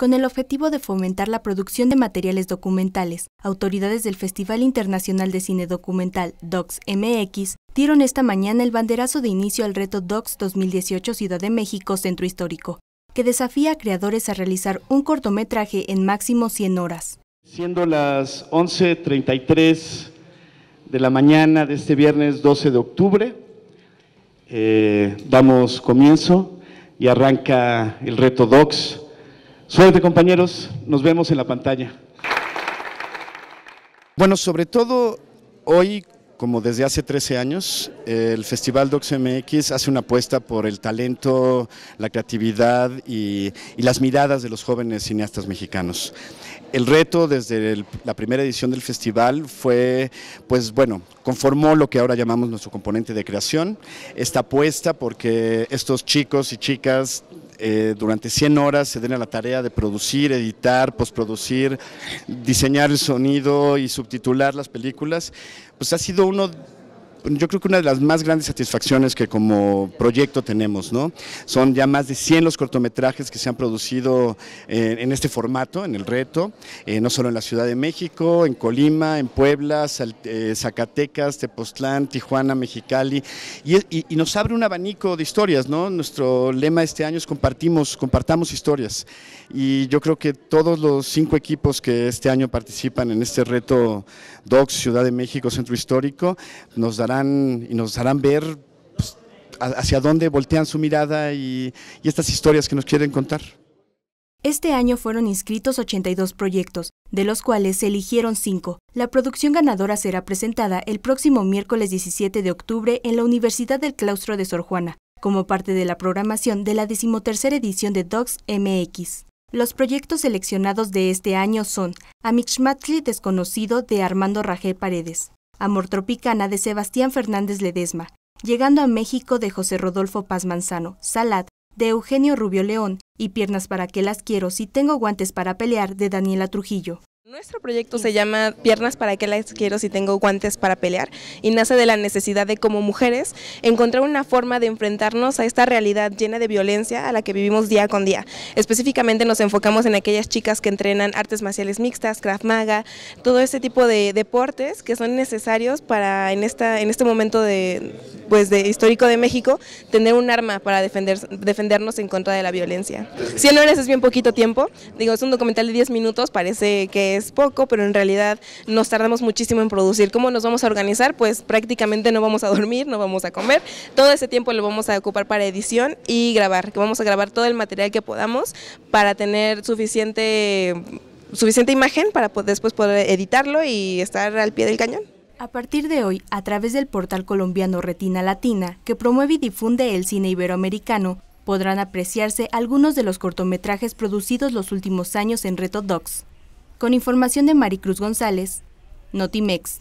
con el objetivo de fomentar la producción de materiales documentales. Autoridades del Festival Internacional de Cine Documental DOCS MX dieron esta mañana el banderazo de inicio al reto DOCS 2018 Ciudad de México Centro Histórico, que desafía a creadores a realizar un cortometraje en máximo 100 horas. Siendo las 11.33 de la mañana de este viernes 12 de octubre, eh, damos comienzo y arranca el reto DOCS Suerte compañeros, nos vemos en la pantalla. Bueno, sobre todo hoy, como desde hace 13 años, el Festival Docs MX hace una apuesta por el talento, la creatividad y, las miradas de los jóvenes cineastas mexicanos. El reto desde la primera edición del festival fue, pues bueno, conformó lo que ahora llamamos nuestro componente de creación, esta apuesta porque estos chicos y chicas eh, durante 100 horas se den a la tarea de producir, editar, posproducir, diseñar el sonido y subtitular las películas, pues ha sido uno yo creo que una de las más grandes satisfacciones que como proyecto tenemos, ¿no? Son ya más de 100 los cortometrajes que se han producido eh, en este formato, en el reto, eh, no solo en la Ciudad de México, en Colima, en Puebla, eh, Zacatecas, Tepoztlán, Tijuana, Mexicali, y, nos abre un abanico de historias, ¿no? Nuestro lema este año es compartimos, compartamos historias, y yo creo que todos los cinco equipos que este año participan en este reto DOCS Ciudad de México Centro Histórico nos darán y nos harán ver pues, hacia dónde voltean su mirada y, estas historias que nos quieren contar. Este año fueron inscritos 82 proyectos, de los cuales se eligieron 5. La producción ganadora será presentada el próximo miércoles 17 de octubre en la Universidad del Claustro de Sor Juana, como parte de la programación de la decimotercera edición de Docs MX. Los proyectos seleccionados de este año son Amixmatli Desconocido de Armando Rajé Paredes, Amor Tropicana de Sebastián Fernández Ledesma, Llegando a México de José Rodolfo Paz Manzano, Salad, de Eugenio Rubio León y Piernas para que las quiero si tengo guantes para pelear de Daniela Trujillo. Nuestro proyecto se llama Piernas para que las quiero si tengo guantes para pelear y nace de la necesidad de como mujeres encontrar una forma de enfrentarnos a esta realidad llena de violencia a la que vivimos día con día. Específicamente nos enfocamos en aquellas chicas que entrenan artes marciales mixtas, Krav Maga, todo ese tipo de deportes que son necesarios para en, esta, en este momento de, pues de histórico de México tener un arma para defender, defendernos en contra de la violencia. no horas es bien poquito tiempo, digo es un documental de 10 minutos, parece que poco, pero en realidad nos tardamos muchísimo en producir. ¿Cómo nos vamos a organizar? Pues prácticamente no vamos a dormir, no vamos a comer. Todo ese tiempo lo vamos a ocupar para edición y grabar, que vamos a grabar todo el material que podamos para tener suficiente, suficiente imagen para después poder editarlo y estar al pie del cañón. A partir de hoy, a través del portal colombiano Retina Latina, que promueve y difunde el cine iberoamericano, podrán apreciarse algunos de los cortometrajes producidos los últimos años en Reto Docs. Con información de Maricruz González, Notimex.